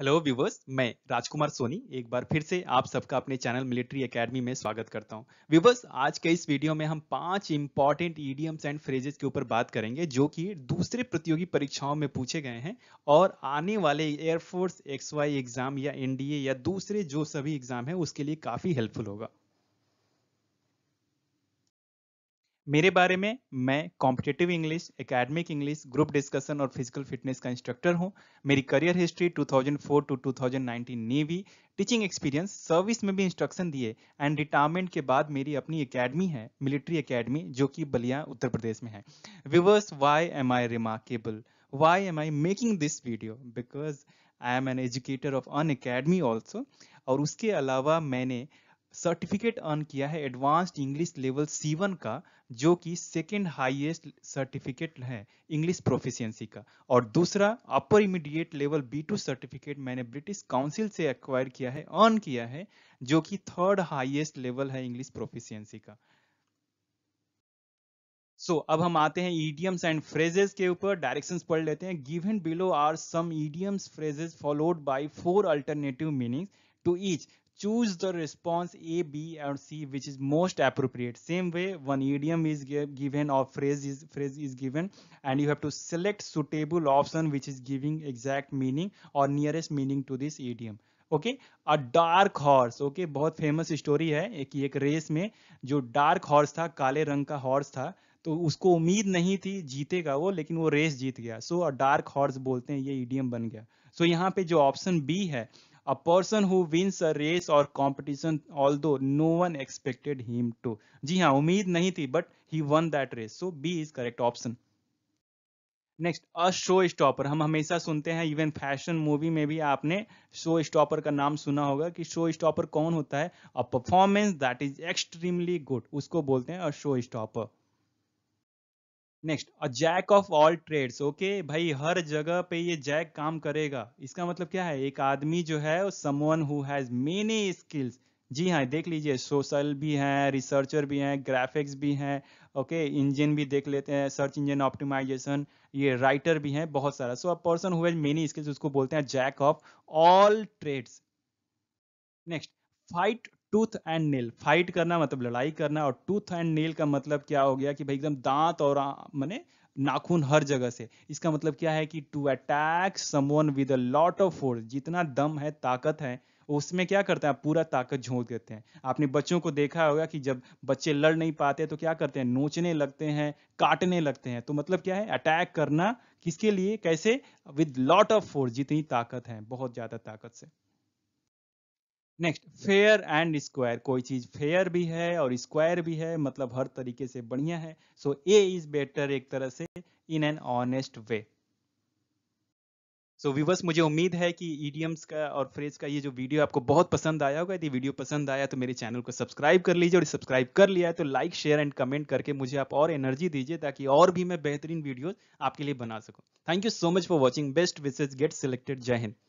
Hello viewers मैं राजकुमार सोनी एक बार फिर से आप सबका अपने चैनल मिलिट्री एकेडमी में स्वागत करता हूं व्यूवर्स आज के इस वीडियो में हम पांच इंपॉर्टेंट ईडियम्स एंड फ्रेजेस के ऊपर बात करेंगे जो कि दूसरे प्रतियोगी परीक्षाओं में पूछे गए हैं और आने वाले एयरफोर्स एक्स वाई एग्जाम या एनडीए या दूसरे जो सभी एग्जाम है उसके लिए काफी हेल्पफुल होगा मेरे बारे में मैं competitive English academic English group discussion और फिजिकल फिटनेस का इंस्ट्रक्टर हूं मेरी career history 2004 to 2019 navy teaching experience service में भी इंस्ट्रक्शन दिए एंड रिटायरमेंट के बाद मेरी अपनी एकेडमी है मिलिट्री एकेडमी जो कि बलिया उत्तर प्रदेश में है viewers why am I remarkable why am I making this video because I am an educator of Unacademy also और उसके अलावा मैंने सर्टिफिकेट अर्न किया है advanced English level C one का जो कि सेकेंड हाईएस्ट सर्टिफिकेट है इंग्लिश प्रोफिशियंसी का और दूसरा अपर इमीडिएट लेवल बी टू सर्टिफिकेट मैंने ब्रिटिश काउंसिल से एक्वायर किया है अर्न किया है जो कि थर्ड हाईएस्ट लेवल है इंग्लिश प्रोफिशियंसी का सो so, अब हम आते हैं ईडियम्स एंड फ्रेजेस के ऊपर डायरेक्शंस पढ़ लेते हैं given below are some idioms phrases followed by four alternative meanings to each choose the response A, B and C which is most appropriate. Same way one idiom is given or phrase is, phrase is given and you have to select suitable option which is giving exact meaning or nearest meaning to this idiom. Okay a dark horse okay बहुत famous story है कि एक race में जो dark horse था काले रंग का हॉर्स था तो उसको उम्मीद नहीं थी जीतेगा वो लेकिन वो रेस जीत गया सो अ डार्क हॉर्स बोलते हैं ये ईडीएम बन गया सो so, यहाँ पे जो ऑप्शन बी है a person who wins a race or competition although no one expected him to ji ha ummeed nahi thi but he won that race so b is correct option next a showstopper हम हमेशा सुनते हैं even fashion movie में भी आपने show stopper का नाम सुना होगा कि शो स्टॉपर कौन होता है a performance that is extremely good उसको बोलते हैं a showstopper next a jack of all trades okay भाई हर जगह पे ये जैक काम करेगा इसका मतलब क्या है एक आदमी जो है someone who has many skills जी हाँ देख लीजिए सोशल भी हैं रिसर्चर भी हैं ग्राफिक्स भी हैं ओके इंजन भी देख लेते हैं सर्च इंजन ऑप्टिमाइजेशन ये राइटर भी हैं बहुत सारा so a person whose many skills उसको बोलते हैं jack of all trades next fight tooth and nail fight करना मतलब लड़ाई करना और टूथ एंड नेल का मतलब क्या हो गया कि भाई एकदम दांत और मैंने नाखून हर जगह से इसका मतलब क्या है कि to attack someone with a lot of force जितना दम है ताकत है उसमें क्या करते हैं पूरा ताकत झोंक देते हैं आपने बच्चों को देखा होगा कि जब बच्चे लड़ नहीं पाते तो क्या करते हैं नोचने लगते हैं काटने लगते हैं तो मतलब क्या है अटैक करना किसके लिए कैसे विद लॉट ऑफ फोर्स जितनी ताकत है बहुत ज्यादा ताकत से नेक्स्ट फेयर एंड स्क्वायर कोई चीज फेयर भी है और स्क्वायर भी है मतलब हर तरीके से बढ़िया है सो ए इज बेटर एक तरह से in an honest way so viewers मुझे उम्मीद है कि ईडीएम्स का और फ्रेज का ये जो वीडियो आपको बहुत पसंद आया होगा यदि वीडियो पसंद आया तो मेरे चैनल को सब्सक्राइब कर लीजिए और सब्सक्राइब कर लिया है तो लाइक शेयर एंड कमेंट करके मुझे आप और एनर्जी दीजिए ताकि और भी मैं बेहतरीन वीडियो आपके लिए बना सकूँ thank you so much for watching best wishes get selected Jai Hind